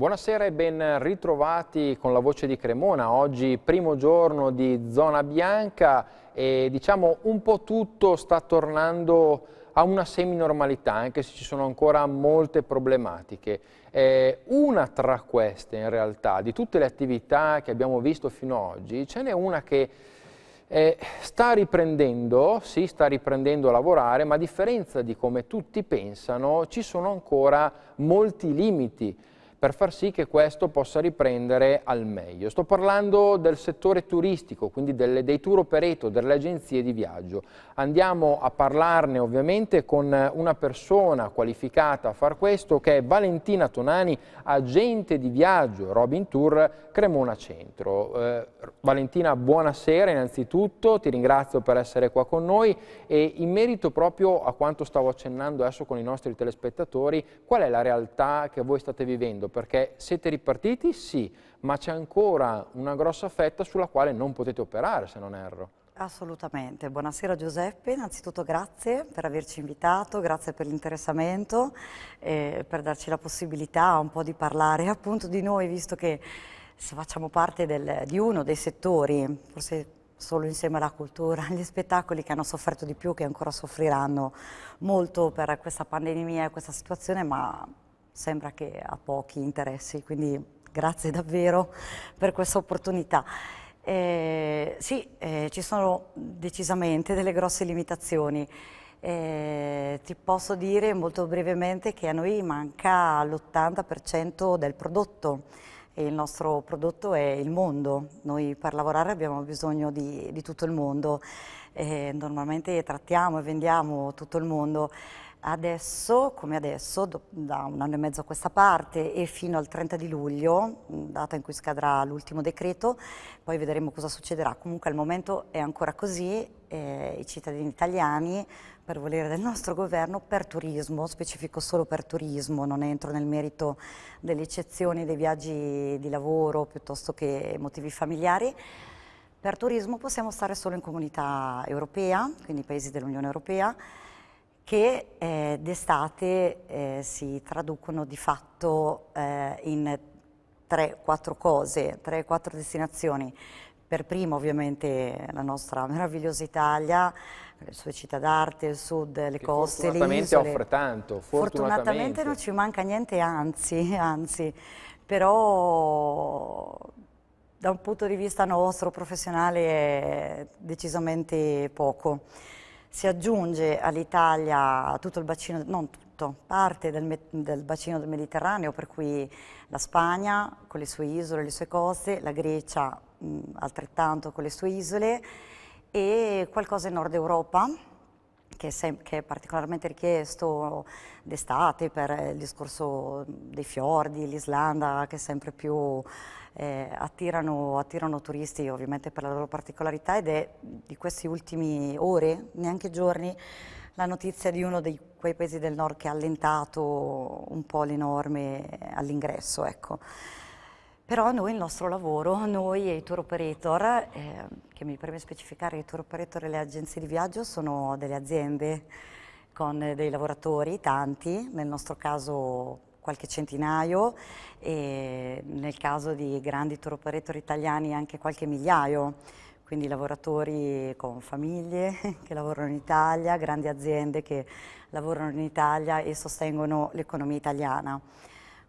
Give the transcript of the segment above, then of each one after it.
Buonasera e ben ritrovati con la voce di Cremona. Oggi primo giorno di zona bianca e diciamo un po' tutto sta tornando a una semi-normalità, anche se ci sono ancora molte problematiche. Eh, una tra queste in realtà, di tutte le attività che abbiamo visto fino ad oggi, ce n'è una che eh, sta riprendendo, sì, sta riprendendo a lavorare, ma a differenza di come tutti pensano, ci sono ancora molti limiti per far sì che questo possa riprendere al meglio. Sto parlando del settore turistico, quindi delle, dei tour operator, delle agenzie di viaggio. Andiamo a parlarne ovviamente con una persona qualificata a far questo che è Valentina Tonani, agente di viaggio Robin Tour Cremona Centro. Eh, Valentina, buonasera innanzitutto, ti ringrazio per essere qua con noi e in merito proprio a quanto stavo accennando adesso con i nostri telespettatori, qual è la realtà che voi state vivendo? perché siete ripartiti, sì, ma c'è ancora una grossa fetta sulla quale non potete operare, se non erro. Assolutamente. Buonasera Giuseppe, innanzitutto grazie per averci invitato, grazie per l'interessamento, eh, per darci la possibilità un po' di parlare appunto di noi, visto che facciamo parte del, di uno dei settori, forse solo insieme alla cultura, agli spettacoli che hanno sofferto di più, che ancora soffriranno molto per questa pandemia e questa situazione, ma sembra che ha pochi interessi, quindi grazie davvero per questa opportunità. Eh, sì, eh, ci sono decisamente delle grosse limitazioni. Eh, ti posso dire molto brevemente che a noi manca l'80% del prodotto e il nostro prodotto è il mondo. Noi per lavorare abbiamo bisogno di, di tutto il mondo. Eh, normalmente trattiamo e vendiamo tutto il mondo. Adesso, come adesso, da un anno e mezzo a questa parte e fino al 30 di luglio, mm, data in cui scadrà l'ultimo decreto, poi vedremo cosa succederà. Comunque al momento è ancora così, eh, i cittadini italiani, per volere del nostro governo, per turismo, specifico solo per turismo, non entro nel merito delle eccezioni dei viaggi di lavoro piuttosto che motivi familiari, per turismo possiamo stare solo in comunità europea, quindi paesi dell'Unione Europea, che eh, d'estate eh, si traducono di fatto eh, in 3-4 cose, 3-4 destinazioni. Per primo ovviamente la nostra meravigliosa Italia, le sue città d'arte, il sud, le che coste, fortunatamente le isole. offre tanto, fortunatamente. fortunatamente non ci manca niente, anzi, anzi, però da un punto di vista nostro professionale è decisamente poco si aggiunge all'Italia tutto il bacino, non tutto, parte del, del, bacino del Mediterraneo, per cui la Spagna con le sue isole, le sue coste, la Grecia mh, altrettanto con le sue isole e qualcosa in Nord Europa che è, che è particolarmente richiesto d'estate per eh, il discorso dei fiordi, l'Islanda, che sempre più eh, attirano, attirano, turisti ovviamente per la loro particolarità ed è di queste ultime ore, neanche giorni, la notizia di uno di quei paesi del nord che ha allentato un po' le norme eh, all'ingresso. Ecco. Però noi il nostro lavoro, noi e i tour operator, eh, che mi preme specificare i tour operator e le agenzie di viaggio sono delle aziende con dei lavoratori, tanti, nel nostro caso qualche centinaio e nel caso di grandi tour operator italiani anche qualche migliaio, quindi lavoratori con famiglie che lavorano in Italia, grandi aziende che lavorano in Italia e sostengono l'economia italiana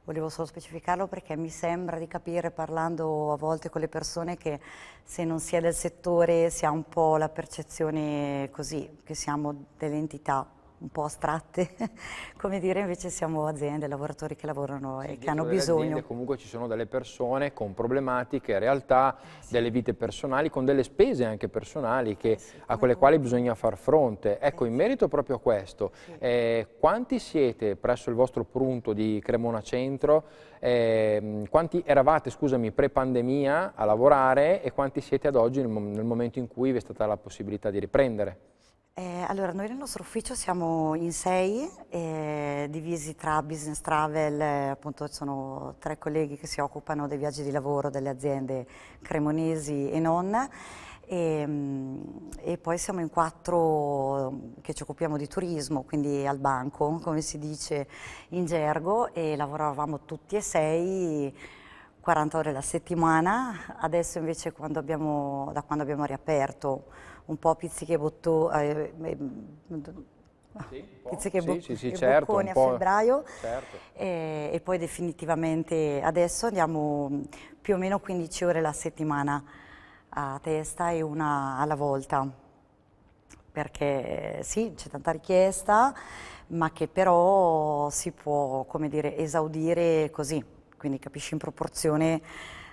volevo solo specificarlo perché mi sembra di capire parlando a volte con le persone che se non si è del settore si ha un po' la percezione così, che siamo dell'entità un po' astratte, come dire invece siamo aziende, lavoratori che lavorano sì, e che hanno bisogno. Aziende, comunque ci sono delle persone con problematiche, realtà, eh sì. delle vite personali, con delle spese anche personali che, eh sì, a quelle quali bisogna far fronte. Eh ecco, in merito proprio a questo, eh, quanti siete presso il vostro punto di Cremona Centro, eh, quanti eravate, scusami, pre-pandemia a lavorare e quanti siete ad oggi nel, nel momento in cui vi è stata la possibilità di riprendere? Eh, allora, noi nel nostro ufficio siamo in sei, eh, divisi tra business travel, eh, appunto sono tre colleghi che si occupano dei viaggi di lavoro delle aziende cremonesi e non, e, ehm, e, poi siamo in quattro mm, che ci occupiamo di turismo, quindi al banco, come si dice in gergo, e lavoravamo tutti e sei 40 ore alla settimana, adesso invece quando abbiamo, da quando abbiamo riaperto un po' pizzichi e bottoni. Eh, mm, eh, sì, pizziche bo- sì, sì, eh, certo, bocconi a febbraio certo. e, e, poi definitivamente adesso andiamo mm, più o meno 15 ore la settimana a testa e una alla volta perché eh, sì c'è tanta richiesta ma che però si può come dire esaudire così quindi capisci in proporzione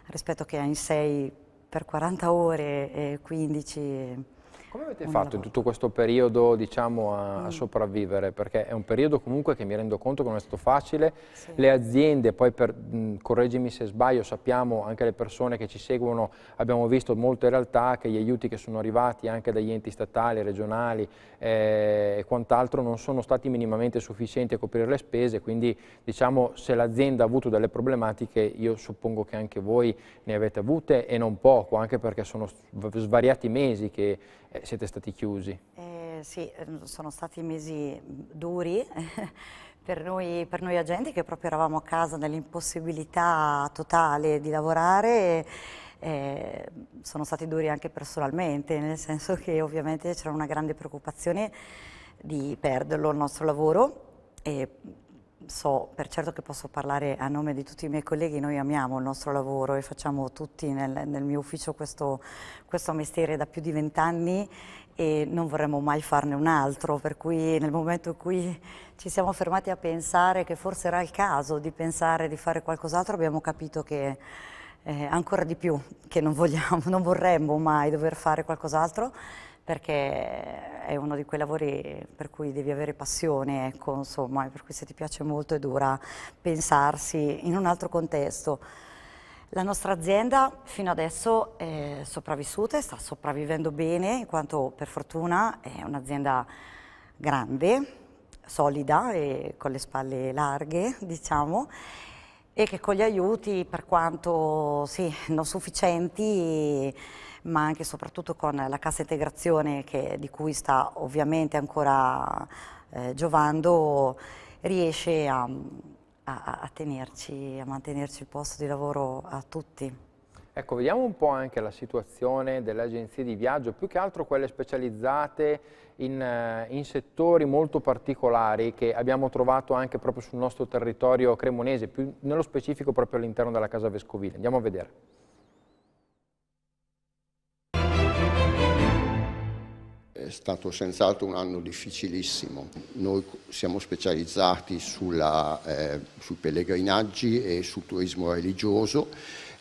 rispetto che in 6 per 40 ore e 15 come avete fatto in tutto questo periodo diciamo, a, mm. a, sopravvivere? Perché è un periodo comunque che mi rendo conto che non è stato facile. Sì. Le aziende, poi per, mh, mm, correggimi se sbaglio, sappiamo anche le persone che ci seguono, abbiamo visto molte realtà che gli aiuti che sono arrivati anche dagli enti statali, regionali eh, e quant'altro non sono stati minimamente sufficienti a coprire le spese, quindi diciamo se l'azienda ha avuto delle problematiche io suppongo che anche voi ne avete avute e non poco, anche perché sono svariati mesi che eh, siete stati chiusi. Eh, sì, ehm, sono stati mesi mm, duri per, noi, per noi, agenti che proprio eravamo a casa nell'impossibilità totale di lavorare. E, eh, sono stati duri anche personalmente, nel senso che ovviamente c'era una grande preoccupazione di perderlo il nostro lavoro e so per certo che posso parlare a nome di tutti i miei colleghi, noi amiamo il nostro lavoro e facciamo tutti nel, nel mio ufficio questo, questo, mestiere da più di vent'anni e non vorremmo mai farne un altro, per cui nel momento in cui ci siamo fermati a pensare che forse era il caso di pensare di fare qualcos'altro abbiamo capito che eh, ancora di più che non vogliamo, non vorremmo mai dover fare qualcos'altro perché è uno di quei lavori per cui devi avere passione, ecco, insomma, per cui se ti piace molto è dura pensarsi in un altro contesto. La nostra azienda fino adesso è sopravvissuta e sta sopravvivendo bene, in quanto per fortuna è un'azienda grande, solida e con le spalle larghe, diciamo, e che con gli aiuti, per quanto sì, non sufficienti, ma anche e soprattutto con la cassa integrazione che, di cui sta ovviamente ancora eh, giovando, riesce a, a, a, tenerci, a mantenerci il posto di lavoro a tutti. Ecco, vediamo un po' anche la situazione delle agenzie di viaggio, più che altro quelle specializzate in, eh, in, settori molto particolari che abbiamo trovato anche proprio sul nostro territorio cremonese, più nello specifico proprio all'interno della Casa Vescovile. Andiamo a vedere. È stato senz'altro un anno difficilissimo. Noi siamo specializzati sulla, eh, sui pellegrinaggi e sul turismo religioso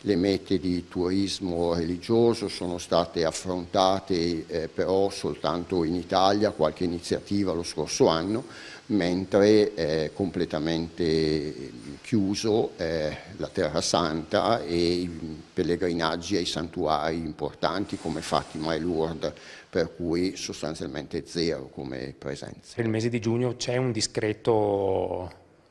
le mete di turismo religioso, sono state affrontate eh, però soltanto in Italia qualche iniziativa lo scorso anno, mentre è eh, completamente chiuso eh, la Terra Santa e i pellegrinaggi ai santuari importanti come Fatima e Lourdes, per cui sostanzialmente zero come presenza. Per il mese di giugno c'è un discreto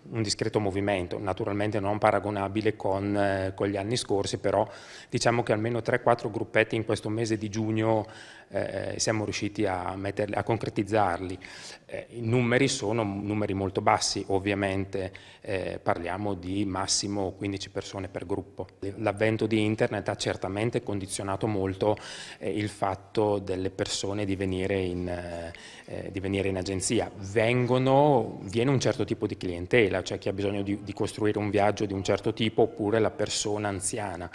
un discreto movimento, naturalmente non paragonabile con, eh, con gli anni scorsi, però diciamo che almeno 3-4 gruppetti in questo mese di giugno eh, eh, siamo riusciti a, metterli, a concretizzarli. Eh, I numeri sono numeri molto bassi, ovviamente eh, parliamo di massimo 15 persone per gruppo. L'avvento di internet ha certamente condizionato molto eh, il fatto delle persone di venire, in, eh, di venire in, agenzia. Vengono, viene un certo tipo di clientela, cioè chi ha bisogno di, di costruire un viaggio di un certo tipo oppure la persona anziana.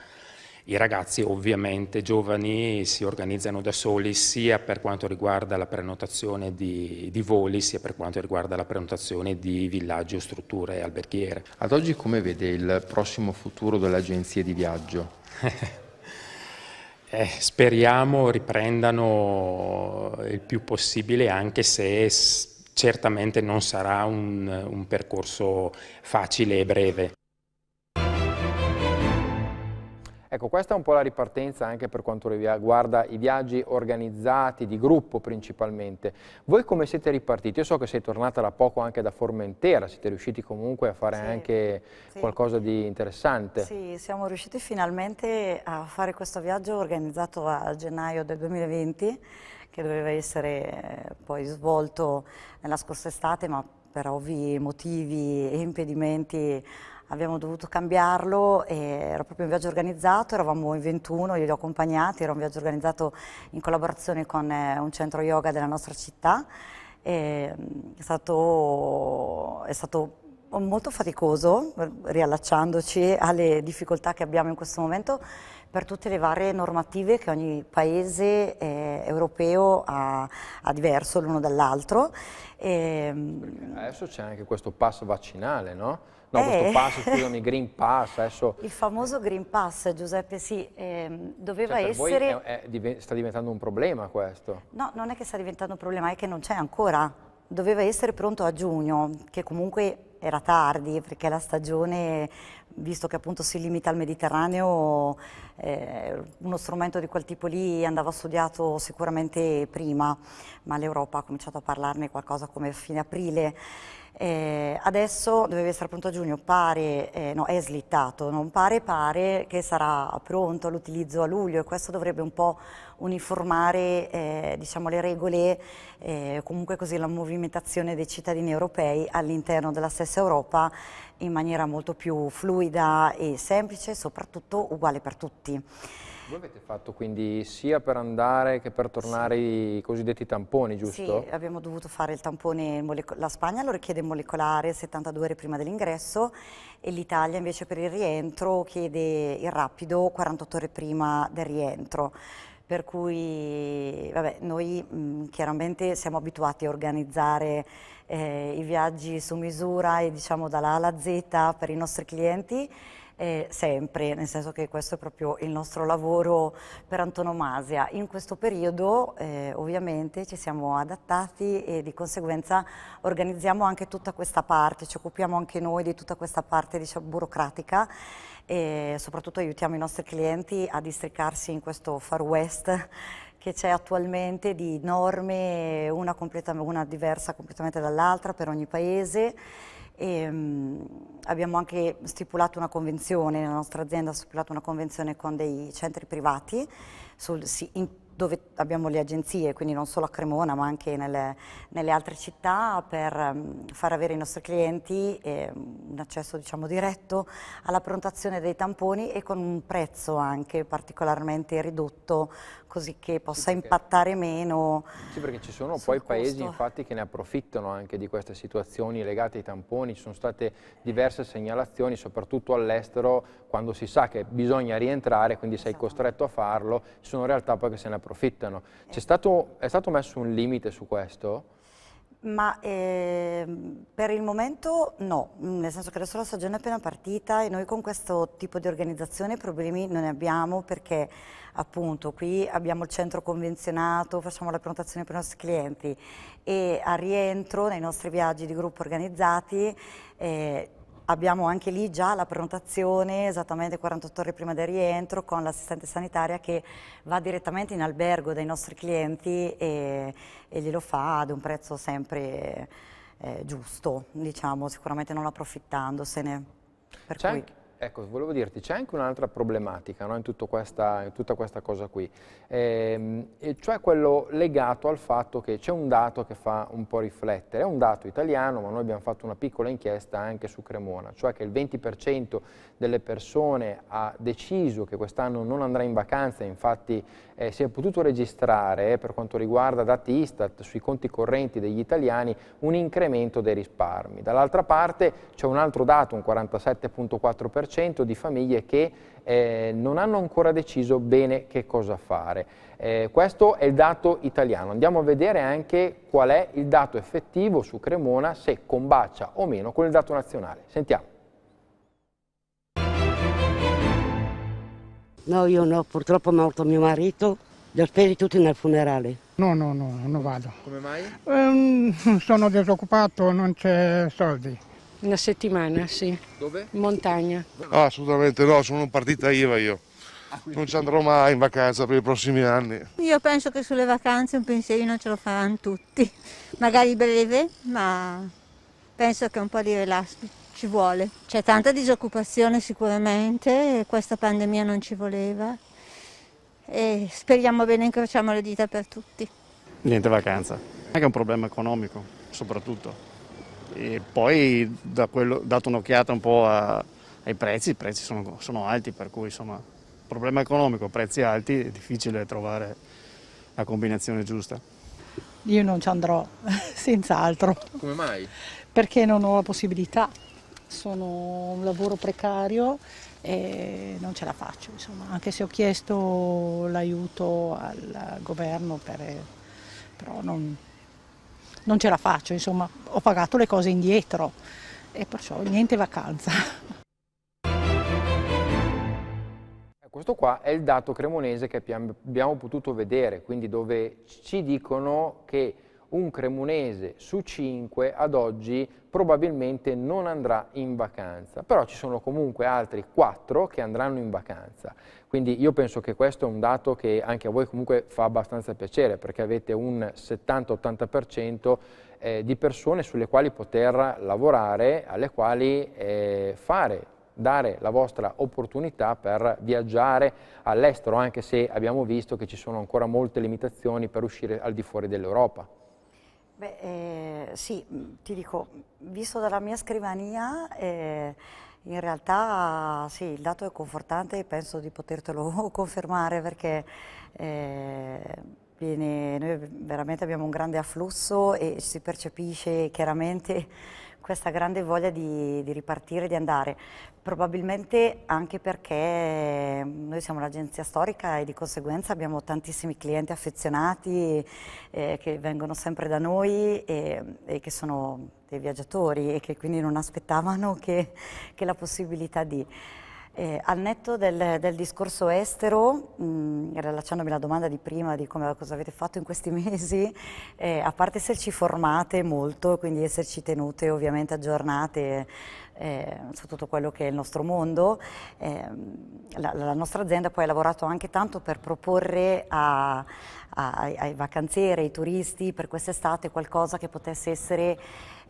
I ragazzi ovviamente giovani si organizzano da soli sia per quanto riguarda la prenotazione di, di voli sia per quanto riguarda la prenotazione di villaggi o strutture alberghiere. Ad oggi come vede il prossimo futuro delle agenzie di viaggio? Eh, speriamo riprendano il più possibile anche se certamente non sarà un, un percorso facile e breve. Ecco, questa è un po' la ripartenza anche per quanto riguarda i viaggi organizzati, di gruppo principalmente. Voi come siete ripartiti? Io so che sei tornata da poco anche da Formentera, siete riusciti comunque a fare sì, anche sì. qualcosa di interessante. Sì, siamo riusciti finalmente a fare questo viaggio organizzato a gennaio del 2020, che doveva essere eh, poi svolto nella scorsa estate, ma per ovvi motivi e impedimenti abbiamo dovuto cambiarlo, era proprio un viaggio organizzato, eravamo in 21, io li ho accompagnati, era un viaggio organizzato in collaborazione con eh, un centro yoga della nostra città, mm, è stato, è stato molto faticoso, riallacciandoci alle difficoltà che abbiamo in questo momento per tutte le varie normative che ogni paese eh, europeo ha, ha diverso l'uno dall'altro. E... Mm, Adesso c'è anche questo pass vaccinale, no? No, eh. questo pass, scusami, Green Pass. Adesso... Il famoso Green Pass, Giuseppe, sì, eh, doveva cioè, essere... È, è, sta diventando un problema questo? No, non è che sta diventando un problema, è che non c'è ancora. Doveva essere pronto a giugno, che comunque era tardi perché la stagione, visto che appunto si limita al Mediterraneo, eh, uno strumento di quel tipo lì andava studiato sicuramente prima, ma l'Europa ha cominciato a parlarne qualcosa come a fine aprile. Eh, adesso doveva essere pronto a giugno, pare, eh, no, è slittato, non pare, pare che sarà pronto all'utilizzo a luglio e questo dovrebbe un po' uniformare eh, diciamo, le regole, eh, comunque così la movimentazione dei cittadini europei all'interno della stessa Europa in maniera molto più fluida e semplice e soprattutto uguale per tutti. Voi avete fatto quindi sia per andare che per tornare sì. i cosiddetti tamponi, giusto? Sì, abbiamo dovuto fare il tampone, la Spagna lo richiede molecolare 72 ore prima dell'ingresso e l'Italia invece per il rientro chiede il rapido 48 ore prima del rientro per cui vabbè, noi mh, chiaramente siamo abituati a organizzare eh, i viaggi su misura e diciamo dalla A alla Z per i nostri clienti eh, sempre, nel senso che questo è proprio il nostro lavoro per antonomasia. In questo periodo eh, ovviamente ci siamo adattati e di conseguenza organizziamo anche tutta questa parte, ci occupiamo anche noi di tutta questa parte diciamo, burocratica e soprattutto aiutiamo i nostri clienti a districarsi in questo far west che c'è attualmente di norme, una, completa, una diversa completamente dall'altra per ogni paese e, ehm, mh, abbiamo anche stipulato una convenzione, la nostra azienda ha stipulato una convenzione con dei centri privati sul, in, dove abbiamo le agenzie, quindi non solo a Cremona ma anche nelle, nelle altre città, per mm, far avere i nostri clienti eh, un accesso diciamo, diretto alla prontazione dei tamponi e con un prezzo anche particolarmente ridotto così che possa sì, impattare meno. Sì, perché ci sono poi costo. paesi infatti che ne approfittano anche di queste situazioni legate ai tamponi, ci sono state diverse segnalazioni soprattutto all'estero quando si sa che bisogna rientrare, quindi sei esatto. costretto a farlo, ci sono realtà poi che se ne approfittano approfittano. Stato, è stato messo un limite su questo? Ma eh, per il momento no, mm, nel senso che adesso la stagione è appena partita e noi con questo tipo di organizzazione problemi non ne abbiamo perché appunto qui abbiamo il centro convenzionato, facciamo la prenotazione per i nostri clienti e a rientro nei nostri viaggi di gruppo organizzati eh, abbiamo anche lì già la prenotazione esattamente 48 ore prima del rientro con l'assistente sanitaria che va direttamente in albergo dai nostri clienti e, e glielo fa ad un prezzo sempre eh, giusto, diciamo, sicuramente non approfittandosene. Per C'è cui... anche, Ecco, volevo dirti, c'è anche un'altra problematica no? in, questa, in, tutta questa cosa qui, ehm, cioè quello legato al fatto che c'è un dato che fa un po' riflettere, è un dato italiano, ma noi abbiamo fatto una piccola inchiesta anche su Cremona, cioè che il 20% delle persone ha deciso che quest'anno non andrà in vacanza, infatti eh, si è potuto registrare eh, per quanto riguarda dati Istat sui conti correnti degli italiani un incremento dei risparmi. Dall'altra parte c'è un altro dato, un 47.4% di famiglie che eh, non hanno ancora deciso bene che cosa fare. Eh, questo è il dato italiano. Andiamo a vedere anche qual è il dato effettivo su Cremona, se combacia o meno con il dato nazionale. Sentiamo. No, io no, purtroppo è morto mio marito, li ho spesi tutti nel funerale. No, no, no, non vado. Come mai? Um, sono disoccupato, non c'è soldi. Una settimana, sì. Dove? In montagna. Ah, assolutamente no, sono un partita IVA io. Non ci andrò mai in vacanza per i prossimi anni. Io penso che sulle vacanze un pensierino ce lo faranno tutti. Magari breve, ma penso che un po' di rilascio ci vuole. C'è tanta disoccupazione sicuramente, questa pandemia non ci voleva e speriamo bene, incrociamo le dita per tutti. Niente vacanza, anche un problema economico soprattutto. E poi da quello, dato un'occhiata un po' a, ai prezzi, i prezzi sono, sono alti per cui insomma problema economico, prezzi alti, è difficile trovare la combinazione giusta. Io non ci andrò, senz'altro. Come mai? Perché non ho la possibilità sono un lavoro precario e non ce la faccio, insomma. anche se ho chiesto l'aiuto al governo, per, però non, non, ce la faccio, insomma. ho pagato le cose indietro e perciò niente vacanza. Eh, questo qua è il dato cremonese che abbiamo potuto vedere, quindi dove ci dicono che un cremunese su cinque ad oggi probabilmente non andrà in vacanza, però ci sono comunque altri quattro che andranno in vacanza. Quindi io penso che questo è un dato che anche a voi comunque fa abbastanza piacere perché avete un 70-80% eh, di persone sulle quali poter lavorare, alle quali eh, fare dare la vostra opportunità per viaggiare all'estero, anche se abbiamo visto che ci sono ancora molte limitazioni per uscire al di fuori dell'Europa. Beh, eh, sì, mm, ti dico, visto dalla mia scrivania, eh, in realtà sì, il dato è confortante e penso di potertelo confermare perché eh, viene, noi veramente abbiamo un grande afflusso e si percepisce chiaramente questa grande voglia di, di ripartire, di andare, probabilmente anche perché noi siamo un'agenzia storica e di conseguenza abbiamo tantissimi clienti affezionati eh, che vengono sempre da noi e, e, che sono dei viaggiatori e che quindi non aspettavano che, che la possibilità di... Eh, al netto del, del discorso estero, mh, mm, rilacciandomi alla domanda di prima di come, cosa avete fatto in questi mesi, eh, a parte esserci formate molto, quindi esserci tenute ovviamente aggiornate eh, su tutto quello che è il nostro mondo, ehm, la, la, nostra azienda poi ha lavorato anche tanto per proporre a, a, ai vacanzieri, ai turisti per quest'estate qualcosa che potesse essere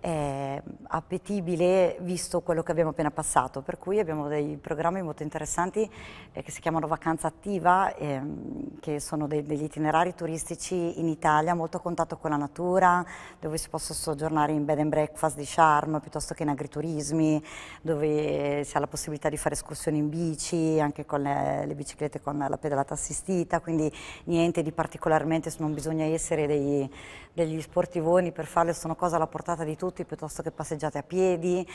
appetibile visto quello che abbiamo appena passato, per cui abbiamo dei programmi molto interessanti eh, che si chiamano Vacanza Attiva, ehm, che sono dei, degli itinerari turistici in Italia, molto a contatto con la natura, dove si possa soggiornare in bed and breakfast di charme piuttosto che in agriturismi, dove si ha la possibilità di fare escursioni in bici, anche con le, le biciclette con la pedalata assistita, quindi niente di particolarmente, non bisogna essere dei, degli sportivoni per farle, sono cose alla portata di tutti seduti piuttosto che passeggiate a piedi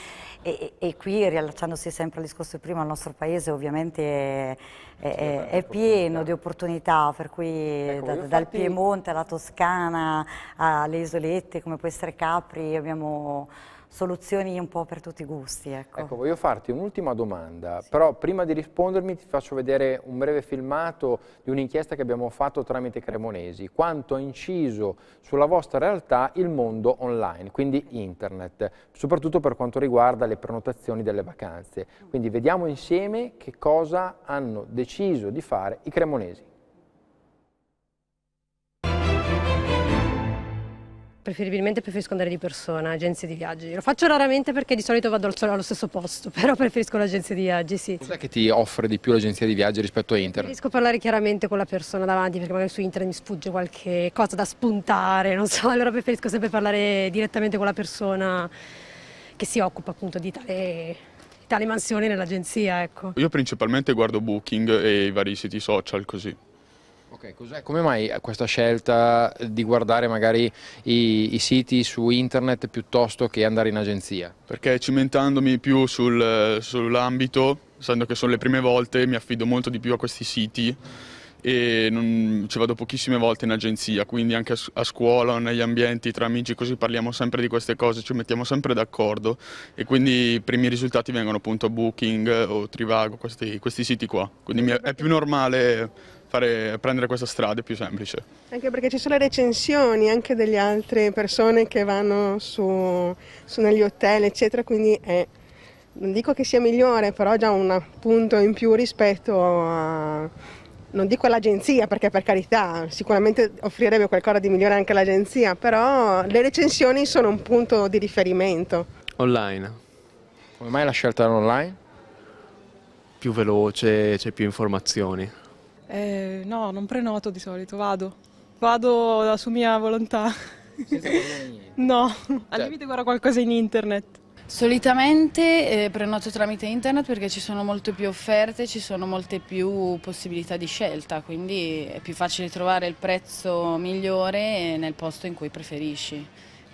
e, e, e qui riallacciandosi sempre al discorso di prima il nostro paese ovviamente è, è, è pieno di opportunità per cui ecco, da, dal fatti... Piemonte alla Toscana alle isolette come può essere Capri abbiamo soluzioni un po' per tutti i gusti. Ecco, ecco voglio farti un'ultima domanda, sì. però prima di rispondermi ti faccio vedere un breve filmato di un'inchiesta che abbiamo fatto tramite Cremonesi, quanto ha inciso sulla vostra realtà il mondo online, quindi internet, soprattutto per quanto riguarda le prenotazioni delle vacanze. Quindi vediamo insieme che cosa hanno deciso di fare i cremonesi. preferibilmente preferisco andare di persona, agenzie di viaggi. Lo faccio raramente perché di solito vado allo stesso posto, però preferisco l'agenzia di viaggi, sì. Cos'è che ti offre di più l'agenzia di viaggi rispetto a internet? Preferisco parlare chiaramente con la persona davanti perché magari su internet mi sfugge qualche cosa da spuntare, non so, allora preferisco sempre parlare direttamente con la persona che si occupa appunto di tale tale mansioni nell'agenzia, ecco. Io principalmente guardo Booking e i vari siti social così. Okay, come mai questa scelta di guardare magari i, i, siti su internet piuttosto che andare in agenzia? Perché cimentandomi più sul, sull'ambito, essendo che sono le prime volte, mi affido molto di più a questi siti e non, ci vado pochissime volte in agenzia, quindi anche a, a scuola, negli ambienti, tra amici, così parliamo sempre di queste cose, ci mettiamo sempre d'accordo e quindi i primi risultati vengono appunto a Booking o Trivago, questi, questi siti qua. Quindi è più normale fare, prendere questa strada è più semplice. Anche perché ci sono le recensioni anche delle altre persone che vanno su, su negli hotel, eccetera, quindi è, non dico che sia migliore, però già un punto in più rispetto a, non dico all'agenzia perché per carità sicuramente offrirebbe qualcosa di migliore anche all'agenzia, però le recensioni sono un punto di riferimento. Online. Come mai la scelta online? Più veloce, c'è più informazioni. Eh, no, non prenoto di solito, vado. Vado su mia volontà. Senza niente. No, cioè. al limite guardo qualcosa in internet. Solitamente eh, prenoto tramite internet perché ci sono molte più offerte, ci sono molte più possibilità di scelta, quindi è più facile trovare il prezzo migliore nel posto in cui preferisci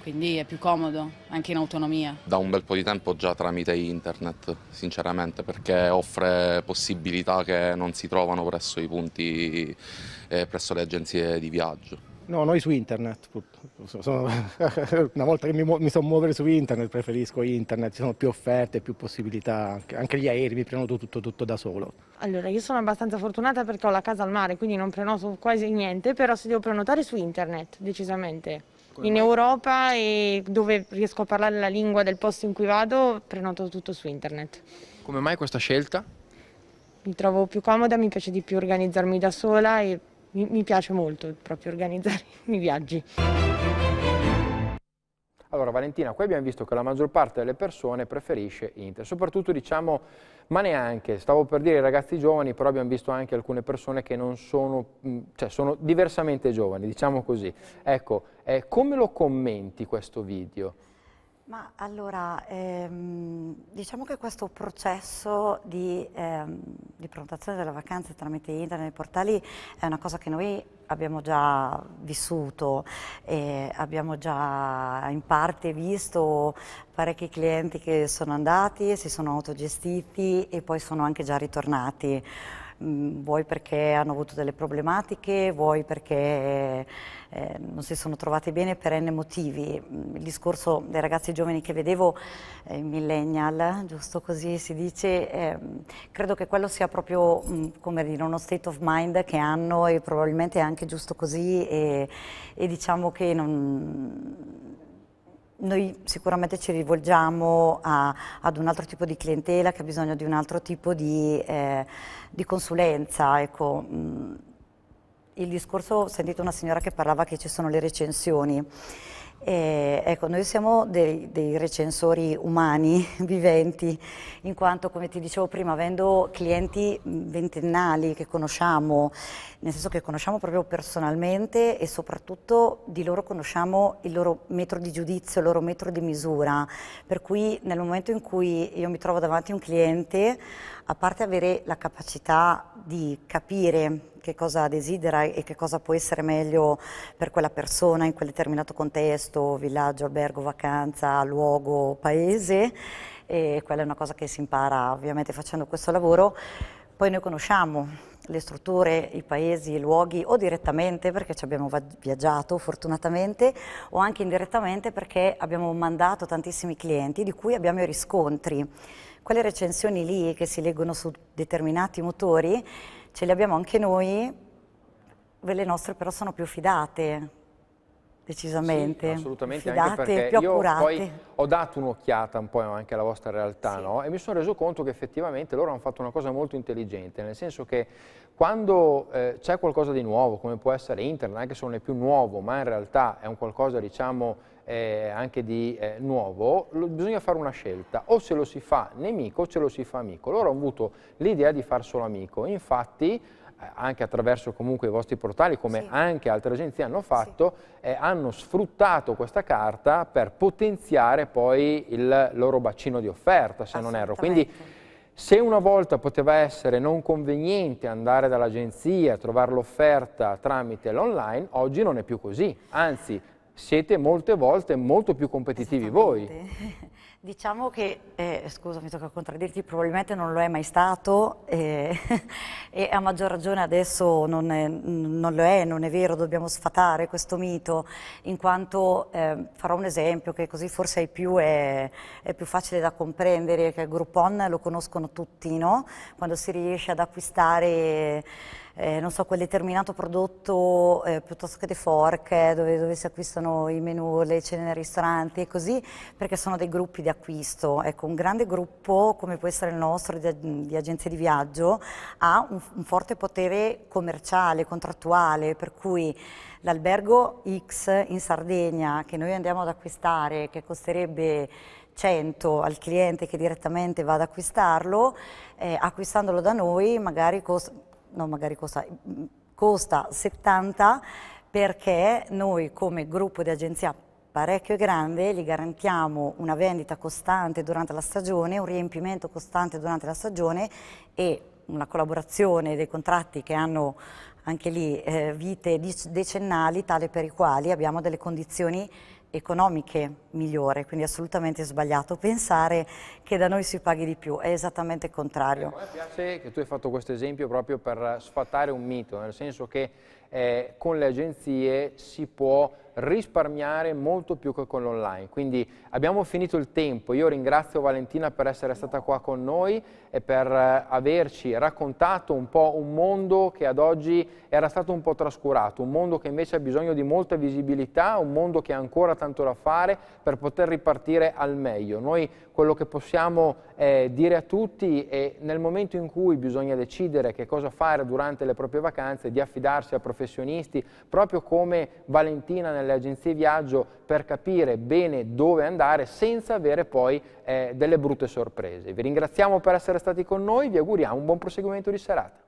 quindi è più comodo, anche in autonomia. Da un bel po' di tempo già tramite internet, sinceramente, perché offre possibilità che non si trovano presso i punti, eh, presso le agenzie di viaggio. No, noi su internet. una volta che mi, mi so muovere su internet preferisco internet, ci sono più offerte, più possibilità, anche gli aerei mi prenoto tutto, tutto da solo. Allora, io sono abbastanza fortunata perché ho la casa al mare, quindi non prenoto quasi niente, però se devo prenotare su internet, decisamente in Europa e dove riesco a parlare la lingua del posto in cui vado, prenoto tutto su internet. Come mai questa scelta? Mi trovo più comoda, mi piace di più organizzarmi da sola e mi, piace molto proprio organizzare i miei viaggi. Allora Valentina, qui abbiamo visto che la maggior parte delle persone preferisce Inter, soprattutto diciamo, ma neanche, stavo per dire i ragazzi giovani, però abbiamo visto anche alcune persone che non sono, mm, cioè sono diversamente giovani, diciamo così. Ecco, eh, come lo commenti questo video? Ma allora, ehm, diciamo che questo processo di, ehm, di, prenotazione delle vacanze tramite internet e portali è una cosa che noi abbiamo già vissuto, eh, abbiamo già in parte visto parecchi clienti che sono andati, si sono autogestiti e poi sono anche già ritornati. Mm, vuoi perché hanno avuto delle problematiche, vuoi perché eh, non si sono trovati bene per n motivi. Mm, il discorso dei ragazzi giovani che vedevo, eh, millennial, giusto così si dice, eh, credo che quello sia proprio mh, mm, come dire, uno state of mind che hanno e probabilmente è anche giusto così e, e diciamo che non noi sicuramente ci rivolgiamo a, ad un altro tipo di clientela che ha bisogno di un altro tipo di, eh, di consulenza. Ecco. Mm, il discorso, ho sentito una signora che parlava che ci sono le recensioni. E, ecco, noi siamo dei, dei, recensori umani, viventi, in quanto, come ti dicevo prima, avendo clienti ventennali che conosciamo, nel senso che conosciamo proprio personalmente e soprattutto di loro conosciamo il loro metro di giudizio, il loro metro di misura, per cui nel momento in cui io mi trovo davanti a un cliente, a parte avere la capacità di capire che cosa desidera e che cosa può essere meglio per quella persona in quel determinato contesto, villaggio, albergo, vacanza, luogo, paese e quella è una cosa che si impara ovviamente facendo questo lavoro. Poi noi conosciamo le strutture, i paesi, i luoghi o direttamente perché ci abbiamo viaggiato fortunatamente o anche indirettamente perché abbiamo mandato tantissimi clienti di cui abbiamo i riscontri. Quelle recensioni lì che si leggono su determinati motori ce le abbiamo anche noi, le nostre però sono più fidate. Decisamente, sì, assolutamente, fidate, più accurate. poi ho dato un'occhiata un po' anche alla vostra realtà sì. no? e mi sono reso conto che effettivamente loro hanno fatto una cosa molto intelligente, nel senso che quando eh, c'è qualcosa di nuovo, come può essere internet, anche se non è più nuovo, ma in realtà è un qualcosa diciamo eh, anche di eh, nuovo, lo, bisogna fare una scelta, o se lo si fa nemico o se lo si fa amico. Loro hanno avuto l'idea di far solo amico, infatti eh, anche attraverso comunque i vostri portali, come sì. anche altre agenzie hanno fatto, sì. eh, hanno sfruttato questa carta per potenziare poi il loro bacino di offerta, se non erro. Quindi se una volta poteva essere non conveniente andare dall'agenzia a trovare l'offerta tramite l'online, oggi non è più così. Anzi, siete molte volte molto più competitivi voi. Diciamo che, eh, scusa mi tocca contraddirti, probabilmente non lo è mai stato eh, e a maggior ragione adesso non, è, non, lo è, non è vero, dobbiamo sfatare questo mito in quanto, eh, farò un esempio che così forse ai più è, è, più facile da comprendere, che Groupon lo conoscono tutti, no? quando si riesce ad acquistare eh, non so, quel determinato prodotto eh, piuttosto che dei forche dove, dove, si acquistano i menù, le cene nei ristoranti e così, perché sono dei gruppi di acquisto. Ecco, un grande gruppo come può essere il nostro di, di agenzie di viaggio ha un, un forte potere commerciale, contrattuale, per cui l'albergo X in Sardegna che noi andiamo ad acquistare, che costerebbe 100 al cliente che direttamente va ad acquistarlo, eh, acquistandolo da noi magari costa no magari costa, costa 70 perché noi come gruppo di agenzia parecchio grande, gli garantiamo una vendita costante durante la stagione, un riempimento costante durante la stagione e una collaborazione dei contratti che hanno anche lì eh, vite decennali tale per i quali abbiamo delle condizioni economiche migliore, quindi è assolutamente sbagliato pensare che da noi si paghi di più, è esattamente il contrario. Eh, a me piace che tu hai fatto questo esempio proprio per sfatare un mito, nel senso che eh, con le agenzie si può risparmiare molto più che con l'online. Quindi abbiamo finito il tempo, io ringrazio Valentina per essere stata qua con noi e per eh, averci raccontato un po' un mondo che ad oggi era stato un po' trascurato, un mondo che invece ha bisogno di molta visibilità, un mondo che ha ancora tanto da fare per poter ripartire al meglio. Noi quello che possiamo eh, dire a tutti è nel momento in cui bisogna decidere che cosa fare durante le proprie vacanze, di affidarsi a professionisti, proprio come Valentina nel nelle agenzie viaggio per capire bene dove andare senza avere poi eh, delle brutte sorprese. Vi ringraziamo per essere stati con noi, vi auguriamo un buon proseguimento di serata.